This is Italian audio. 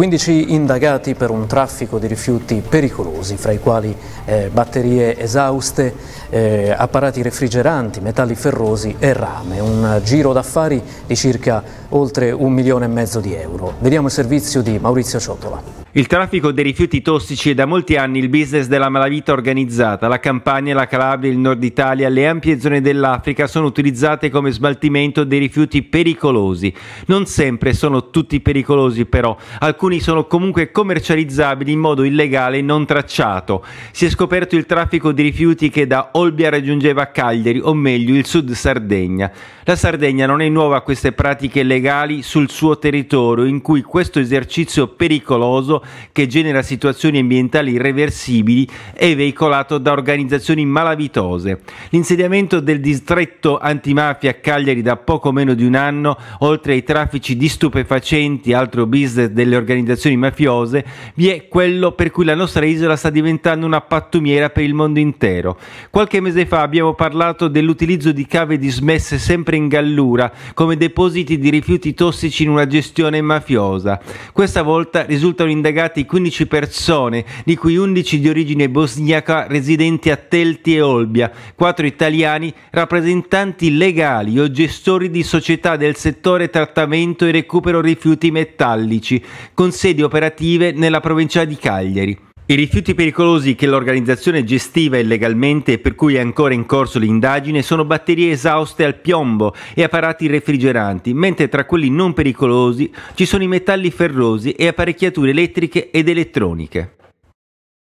15 indagati per un traffico di rifiuti pericolosi, fra i quali eh, batterie esauste, eh, apparati refrigeranti, metalli ferrosi e rame. Un giro d'affari di circa oltre un milione e mezzo di euro. Vediamo il servizio di Maurizio Ciotola. Il traffico dei rifiuti tossici è da molti anni il business della malavita organizzata. La Campania, la Calabria, il Nord Italia, le ampie zone dell'Africa sono utilizzate come smaltimento dei rifiuti pericolosi. Non sempre sono tutti pericolosi però, alcuni sono comunque commercializzabili in modo illegale e non tracciato. Si è scoperto il traffico di rifiuti che da Olbia raggiungeva Cagliari, o meglio il sud Sardegna. La Sardegna non è nuova a queste pratiche legali legali sul suo territorio in cui questo esercizio pericoloso che genera situazioni ambientali irreversibili è veicolato da organizzazioni malavitose. L'insediamento del distretto antimafia a Cagliari da poco meno di un anno, oltre ai traffici di stupefacenti, altro business delle organizzazioni mafiose, vi è quello per cui la nostra isola sta diventando una pattumiera per il mondo intero. Qualche mese fa abbiamo parlato dell'utilizzo di cave dismesse sempre in gallura come depositi di rifiuti rifiuti tossici in una gestione mafiosa. Questa volta risultano indagati 15 persone, di cui 11 di origine bosniaca residenti a Telti e Olbia, 4 italiani rappresentanti legali o gestori di società del settore trattamento e recupero rifiuti metallici, con sedi operative nella provincia di Cagliari. I rifiuti pericolosi che l'organizzazione gestiva illegalmente e per cui è ancora in corso l'indagine sono batterie esauste al piombo e apparati refrigeranti, mentre tra quelli non pericolosi ci sono i metalli ferrosi e apparecchiature elettriche ed elettroniche.